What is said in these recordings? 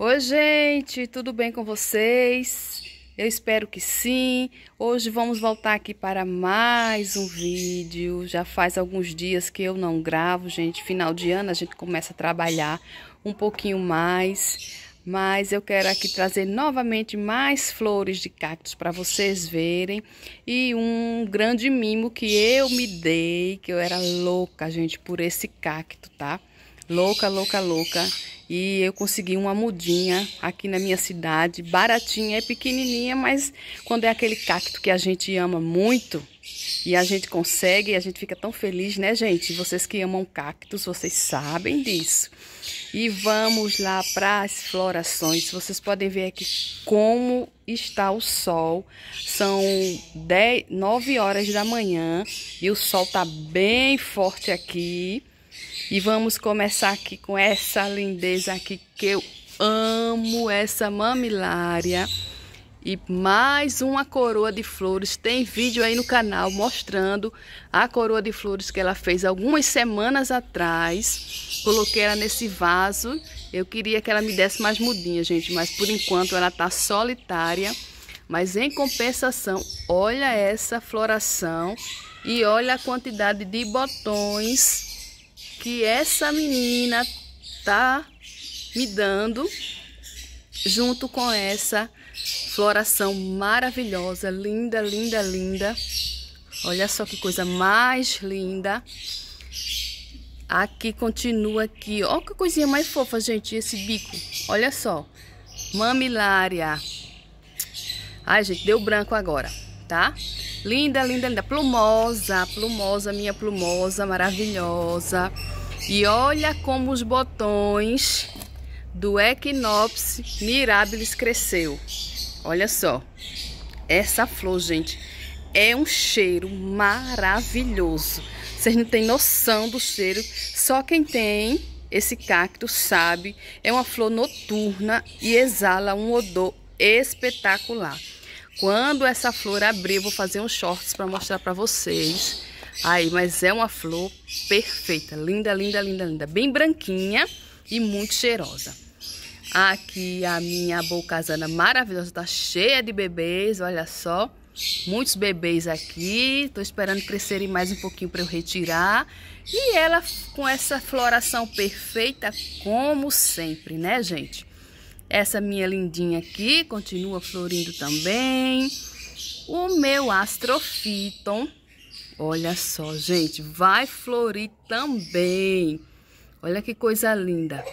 Oi, gente, tudo bem com vocês? Eu espero que sim. Hoje vamos voltar aqui para mais um vídeo. Já faz alguns dias que eu não gravo, gente. Final de ano a gente começa a trabalhar um pouquinho mais. Mas eu quero aqui trazer novamente mais flores de cactos para vocês verem. E um grande mimo que eu me dei, que eu era louca, gente, por esse cacto, tá? Louca, louca, louca. E eu consegui uma mudinha aqui na minha cidade, baratinha, é pequenininha, mas quando é aquele cacto que a gente ama muito e a gente consegue, a gente fica tão feliz, né, gente? Vocês que amam cactos, vocês sabem disso. E vamos lá para as florações. Vocês podem ver aqui como está o sol. São 10, 9 horas da manhã e o sol tá bem forte aqui. E vamos começar aqui com essa lindeza aqui que eu amo, essa mamilária. E mais uma coroa de flores. Tem vídeo aí no canal mostrando a coroa de flores que ela fez algumas semanas atrás. Coloquei ela nesse vaso. Eu queria que ela me desse mais mudinha, gente. Mas por enquanto ela tá solitária. Mas em compensação, olha essa floração e olha a quantidade de botões que essa menina tá me dando junto com essa floração maravilhosa, linda, linda, linda. Olha só que coisa mais linda. Aqui continua aqui. Olha que coisinha mais fofa, gente, esse bico. Olha só. Mamilária. Ai, gente, deu branco agora, tá? Linda, linda, linda. Plumosa, plumosa, minha plumosa maravilhosa. E olha como os botões do Equinops mirabilis cresceu. Olha só. Essa flor, gente, é um cheiro maravilhoso. Vocês não têm noção do cheiro. Só quem tem esse cacto sabe. É uma flor noturna e exala um odor espetacular. Quando essa flor abrir, eu vou fazer uns shorts para mostrar para vocês Aí, mas é uma flor perfeita, linda, linda, linda, linda. Bem branquinha e muito cheirosa. Aqui a minha bocazana maravilhosa, tá cheia de bebês, olha só. Muitos bebês aqui, tô esperando crescerem mais um pouquinho para eu retirar. E ela com essa floração perfeita, como sempre, né, gente? Essa minha lindinha aqui continua florindo também. O meu astrophyton. Olha só, gente, vai florir também. Olha que coisa linda.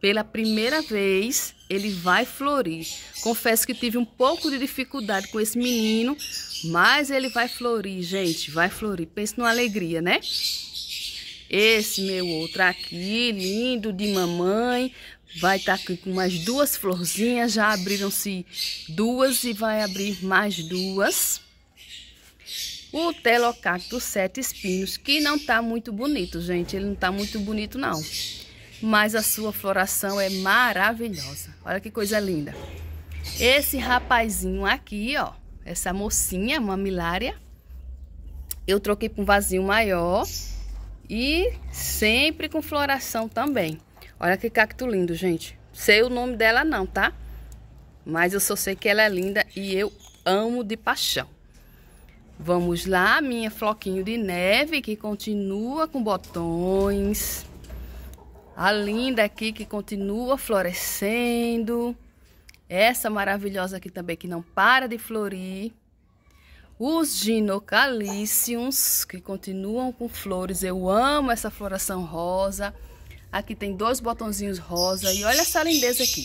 Pela primeira vez, ele vai florir. Confesso que tive um pouco de dificuldade com esse menino, mas ele vai florir, gente, vai florir. Pense numa alegria, né? Esse meu outro aqui, lindo de mamãe, vai estar tá aqui com mais duas florzinhas. Já abriram-se duas e vai abrir mais duas. O telocacto sete espinhos, que não tá muito bonito, gente. Ele não tá muito bonito, não. Mas a sua floração é maravilhosa. Olha que coisa linda. Esse rapazinho aqui, ó. Essa mocinha, mamilária. Eu troquei com um vasinho maior. E sempre com floração também. Olha que cacto lindo, gente. Sei o nome dela não, tá? Mas eu só sei que ela é linda e eu amo de paixão. Vamos lá, minha floquinho de neve que continua com botões. A linda aqui que continua florescendo. Essa maravilhosa aqui também que não para de florir. Os ginocalíciums que continuam com flores. Eu amo essa floração rosa. Aqui tem dois botãozinhos rosa e olha essa lindeza aqui.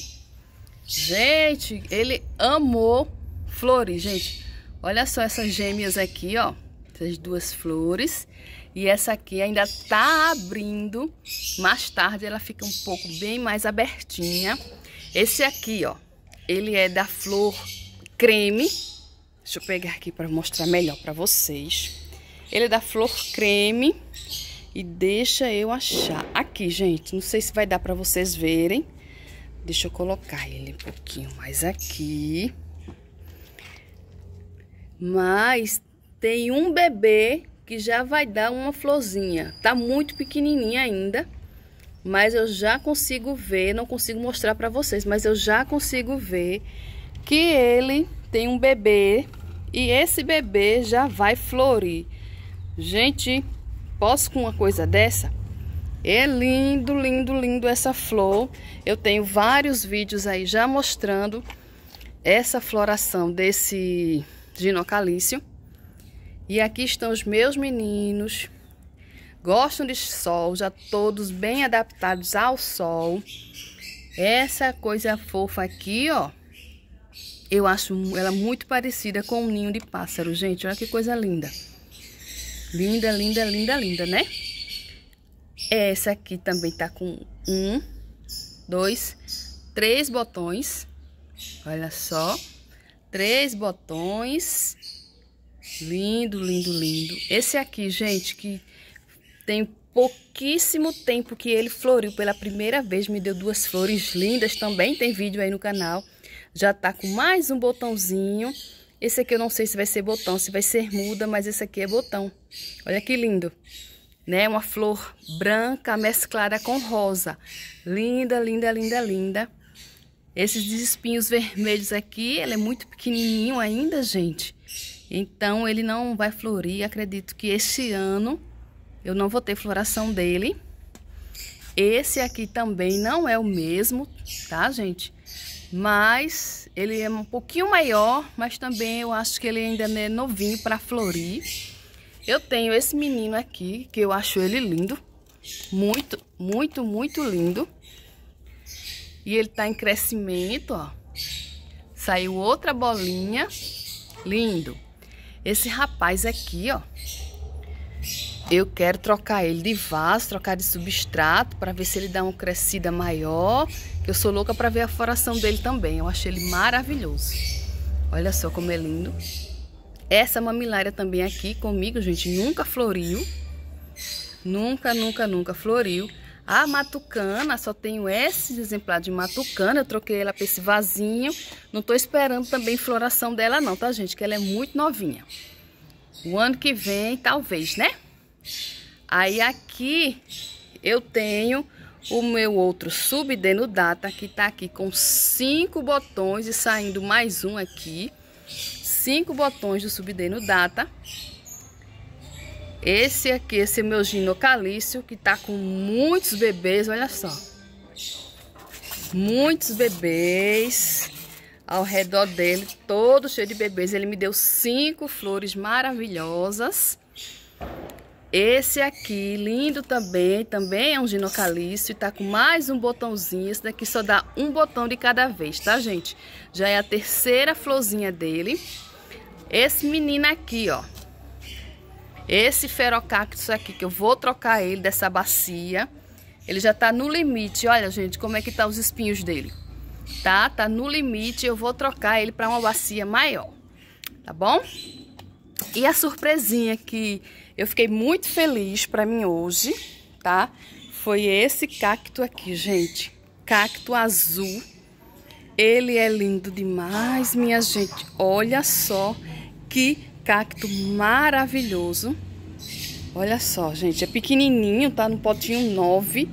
Gente, ele amou flores, gente. Olha só essas gêmeas aqui, ó. Essas duas flores. E essa aqui ainda tá abrindo. Mais tarde ela fica um pouco bem mais abertinha. Esse aqui, ó. Ele é da flor creme. Deixa eu pegar aqui para mostrar melhor para vocês. Ele é da flor creme. E deixa eu achar. Aqui, gente. Não sei se vai dar para vocês verem. Deixa eu colocar ele um pouquinho mais aqui. Mas tem um bebê que já vai dar uma florzinha. Tá muito pequenininha ainda, mas eu já consigo ver, não consigo mostrar para vocês, mas eu já consigo ver que ele tem um bebê e esse bebê já vai florir. Gente, posso com uma coisa dessa? É lindo, lindo, lindo essa flor. Eu tenho vários vídeos aí já mostrando essa floração desse ginocalício. E aqui estão os meus meninos. Gostam de sol, já todos bem adaptados ao sol. Essa coisa fofa aqui, ó. Eu acho ela é muito parecida com um ninho de pássaro, gente. Olha que coisa linda. Linda, linda, linda, linda, né? Essa aqui também tá com um, dois, três botões. Olha só. Três botões. Lindo, lindo, lindo. Esse aqui, gente, que tem pouquíssimo tempo que ele floriu pela primeira vez. Me deu duas flores lindas também. Tem vídeo aí no canal. Já tá com mais um botãozinho. Esse aqui eu não sei se vai ser botão, se vai ser muda, mas esse aqui é botão. Olha que lindo. Né? Uma flor branca mesclada com rosa. Linda, linda, linda, linda. Esses espinhos vermelhos aqui, ele é muito pequenininho ainda, gente. Então, ele não vai florir. Acredito que este ano eu não vou ter floração dele. Esse aqui também não é o mesmo, tá, gente? Mas ele é um pouquinho maior, mas também eu acho que ele ainda é novinho para florir. Eu tenho esse menino aqui, que eu acho ele lindo. Muito, muito, muito lindo. E ele tá em crescimento, ó. Saiu outra bolinha. Lindo. Esse rapaz aqui, ó. Eu quero trocar ele de vaso, trocar de substrato para ver se ele dá uma crescida maior. Eu sou louca para ver a floração dele também. Eu achei ele maravilhoso. Olha só como é lindo. Essa mamilária também aqui comigo, gente, nunca floriu. Nunca, nunca, nunca floriu. A matucana, só tenho esse exemplar de matucana, eu troquei ela para esse vasinho. Não estou esperando também floração dela não, tá gente? Que ela é muito novinha. O ano que vem, talvez, né? Aí aqui eu tenho o meu outro subdenudata, que está aqui com cinco botões e saindo mais um aqui. Cinco botões do subdenudata. data esse aqui, esse meu ginocalício, que tá com muitos bebês, olha só. Muitos bebês ao redor dele, todo cheio de bebês. Ele me deu cinco flores maravilhosas. Esse aqui, lindo também, também é um ginocalício e tá com mais um botãozinho. Esse daqui só dá um botão de cada vez, tá, gente? Já é a terceira florzinha dele. Esse menino aqui, ó, esse ferocactus aqui, que eu vou trocar ele dessa bacia, ele já tá no limite. Olha, gente, como é que tá os espinhos dele. Tá? Tá no limite, eu vou trocar ele para uma bacia maior. Tá bom? E a surpresinha que eu fiquei muito feliz para mim hoje, tá? Foi esse cacto aqui, gente. Cacto azul. Ele é lindo demais, minha gente. Olha só que cacto maravilhoso. Olha só, gente, é pequenininho, tá no potinho 9,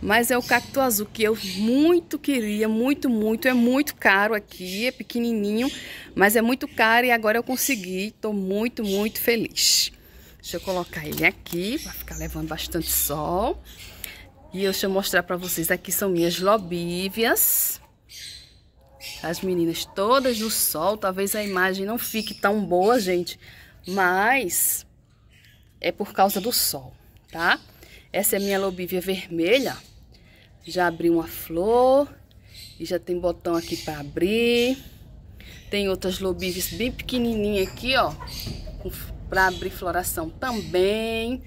mas é o cacto azul que eu muito queria, muito, muito. É muito caro aqui, é pequenininho, mas é muito caro e agora eu consegui. Tô muito, muito feliz. Deixa eu colocar ele aqui vai ficar levando bastante sol. E deixa eu mostrar para vocês, aqui são minhas lobívias as meninas todas no sol. Talvez a imagem não fique tão boa, gente, mas é por causa do sol, tá? Essa é minha lobívia vermelha. Já abri uma flor e já tem botão aqui para abrir. Tem outras lobívias bem pequenininha aqui, ó, para abrir floração também.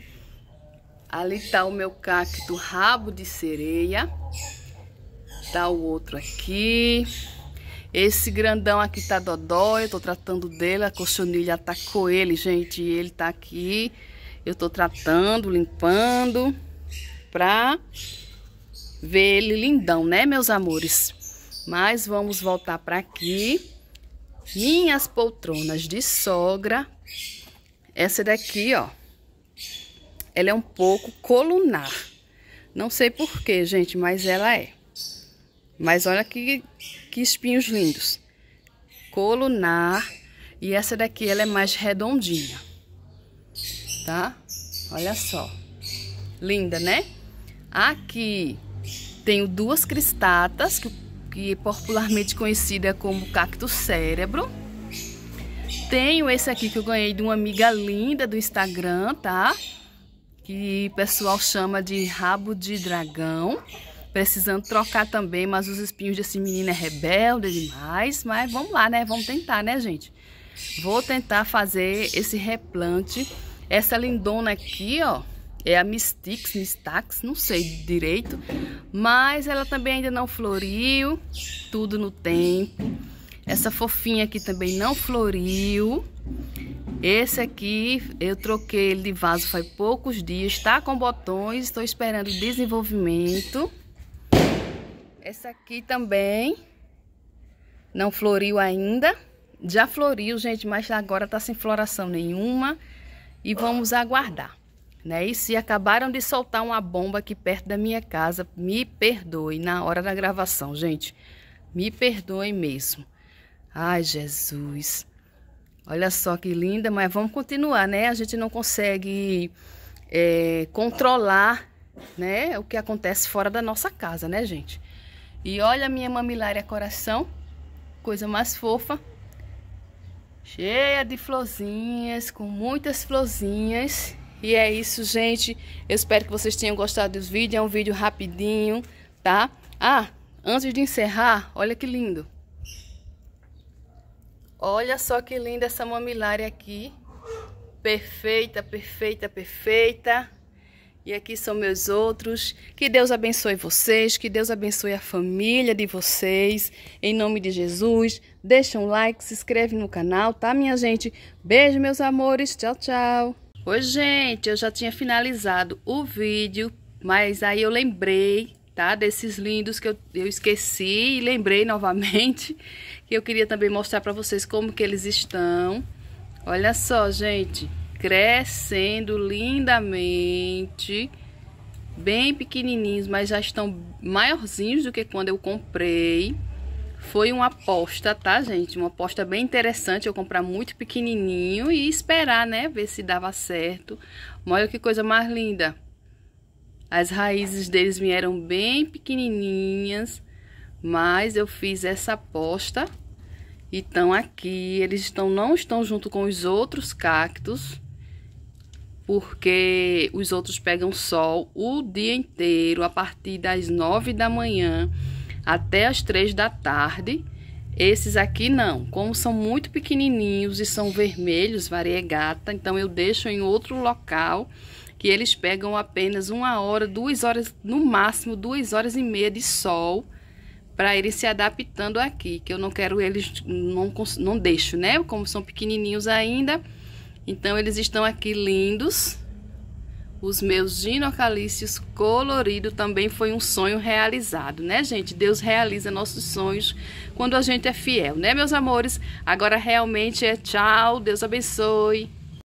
Ali tá o meu cacto rabo de sereia. Tá o outro aqui. Esse grandão aqui tá dodó, eu tô tratando dele, a cochonilha atacou tá ele, gente, ele tá aqui. Eu tô tratando, limpando, pra ver ele lindão, né, meus amores? Mas vamos voltar pra aqui. Minhas poltronas de sogra. Essa daqui, ó, ela é um pouco colunar. Não sei porquê, gente, mas ela é. Mas olha que, que espinhos lindos. Colunar. E essa daqui, ela é mais redondinha. Tá? Olha só. Linda, né? Aqui tenho duas cristatas, que, que é popularmente conhecida como cacto cérebro. Tenho esse aqui que eu ganhei de uma amiga linda do Instagram, tá? Que o pessoal chama de rabo de dragão precisando trocar também, mas os espinhos desse menino é rebelde demais, mas vamos lá, né? Vamos tentar, né, gente? Vou tentar fazer esse replante. Essa lindona aqui, ó, é a Mistix, Mistax, não sei direito, mas ela também ainda não floriu, tudo no tempo. Essa fofinha aqui também não floriu. Esse aqui eu troquei ele de vaso faz poucos dias, está com botões, estou esperando desenvolvimento. Essa aqui também não floriu ainda. Já floriu, gente, mas agora tá sem floração nenhuma. E vamos aguardar, né? E se acabaram de soltar uma bomba aqui perto da minha casa, me perdoe na hora da gravação, gente. Me perdoe mesmo. Ai, Jesus. Olha só que linda, mas vamos continuar, né? A gente não consegue é, controlar né, o que acontece fora da nossa casa, né, gente? E olha a minha mamilária coração, coisa mais fofa, cheia de florzinhas, com muitas florzinhas. E é isso, gente. Eu espero que vocês tenham gostado do vídeo. É um vídeo rapidinho, tá? Ah, antes de encerrar, olha que lindo. Olha só que linda essa mamilária aqui. Perfeita, perfeita, perfeita. E aqui são meus outros. Que Deus abençoe vocês, que Deus abençoe a família de vocês. Em nome de Jesus, deixa um like, se inscreve no canal, tá, minha gente? Beijo, meus amores. Tchau, tchau. Oi, gente, eu já tinha finalizado o vídeo, mas aí eu lembrei, tá? Desses lindos que eu, eu esqueci e lembrei novamente. Que eu queria também mostrar pra vocês como que eles estão. Olha só, gente crescendo lindamente, bem pequenininhos, mas já estão maiorzinhos do que quando eu comprei. Foi uma aposta, tá, gente? Uma aposta bem interessante, eu comprar muito pequenininho e esperar, né, ver se dava certo. Olha que coisa mais linda. As raízes deles vieram bem pequenininhas, mas eu fiz essa aposta. Então aqui eles estão não estão junto com os outros cactos, porque os outros pegam sol o dia inteiro, a partir das nove da manhã até as três da tarde. Esses aqui não, como são muito pequenininhos e são vermelhos, variegata, então eu deixo em outro local que eles pegam apenas uma hora, duas horas, no máximo duas horas e meia de sol para eles se adaptando aqui, que eu não quero eles, não, não deixo, né? Como são pequenininhos ainda, então, eles estão aqui lindos. Os meus ginocalícios coloridos também foi um sonho realizado, né, gente? Deus realiza nossos sonhos quando a gente é fiel, né, meus amores? Agora, realmente é tchau, Deus abençoe.